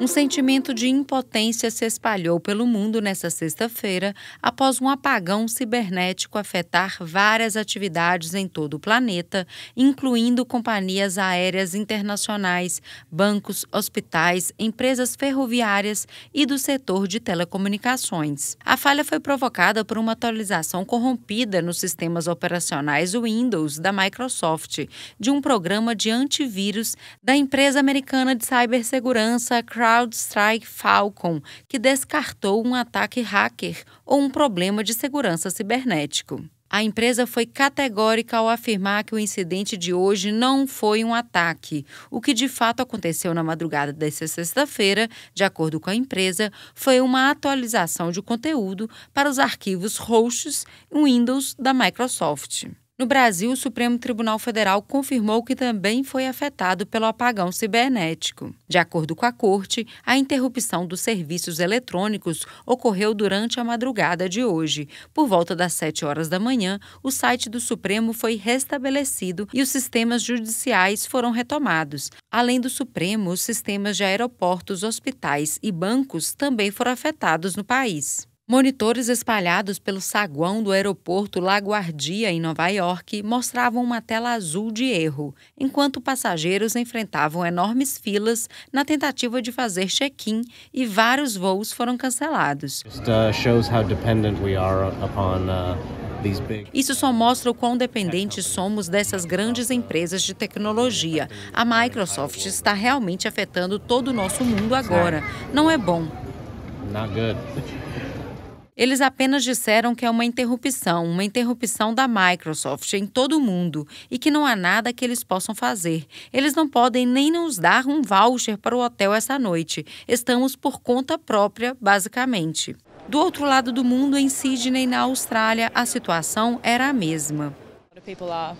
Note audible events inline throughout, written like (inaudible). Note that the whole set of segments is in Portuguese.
Um sentimento de impotência se espalhou pelo mundo nesta sexta-feira após um apagão cibernético afetar várias atividades em todo o planeta, incluindo companhias aéreas internacionais, bancos, hospitais, empresas ferroviárias e do setor de telecomunicações. A falha foi provocada por uma atualização corrompida nos sistemas operacionais Windows da Microsoft de um programa de antivírus da empresa americana de cibersegurança CrowdStrike Falcon, que descartou um ataque hacker ou um problema de segurança cibernético. A empresa foi categórica ao afirmar que o incidente de hoje não foi um ataque. O que de fato aconteceu na madrugada desta sexta-feira, de acordo com a empresa, foi uma atualização de conteúdo para os arquivos roxos Windows da Microsoft. No Brasil, o Supremo Tribunal Federal confirmou que também foi afetado pelo apagão cibernético. De acordo com a corte, a interrupção dos serviços eletrônicos ocorreu durante a madrugada de hoje. Por volta das 7 horas da manhã, o site do Supremo foi restabelecido e os sistemas judiciais foram retomados. Além do Supremo, os sistemas de aeroportos, hospitais e bancos também foram afetados no país. Monitores espalhados pelo saguão do aeroporto LaGuardia, em Nova York, mostravam uma tela azul de erro, enquanto passageiros enfrentavam enormes filas na tentativa de fazer check-in e vários voos foram cancelados. Uh, uh, Isso só mostra o quão dependentes somos dessas grandes empresas de tecnologia. A Microsoft está realmente afetando todo o nosso mundo agora. Não é bom. Not good. (laughs) Eles apenas disseram que é uma interrupção, uma interrupção da Microsoft em todo o mundo e que não há nada que eles possam fazer. Eles não podem nem nos dar um voucher para o hotel essa noite. Estamos por conta própria, basicamente. Do outro lado do mundo, em Sydney, na Austrália, a situação era a mesma.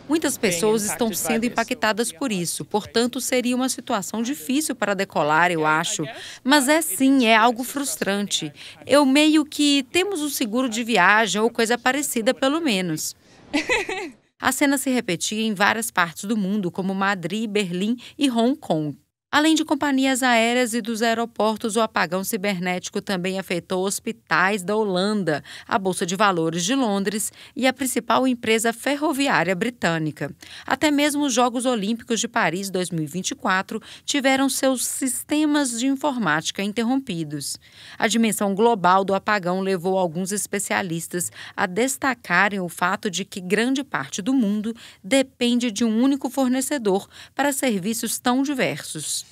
Muitas pessoas estão sendo impactadas por isso, portanto, seria uma situação difícil para decolar, eu acho. Mas é sim, é algo frustrante. Eu meio que temos um seguro de viagem ou coisa parecida, pelo menos. (laughs) A cena se repetia em várias partes do mundo, como Madrid, Berlim e Hong Kong. Além de companhias aéreas e dos aeroportos, o apagão cibernético também afetou hospitais da Holanda, a Bolsa de Valores de Londres e a principal empresa ferroviária britânica. Até mesmo os Jogos Olímpicos de Paris 2024 tiveram seus sistemas de informática interrompidos. A dimensão global do apagão levou alguns especialistas a destacarem o fato de que grande parte do mundo depende de um único fornecedor para serviços tão diversos.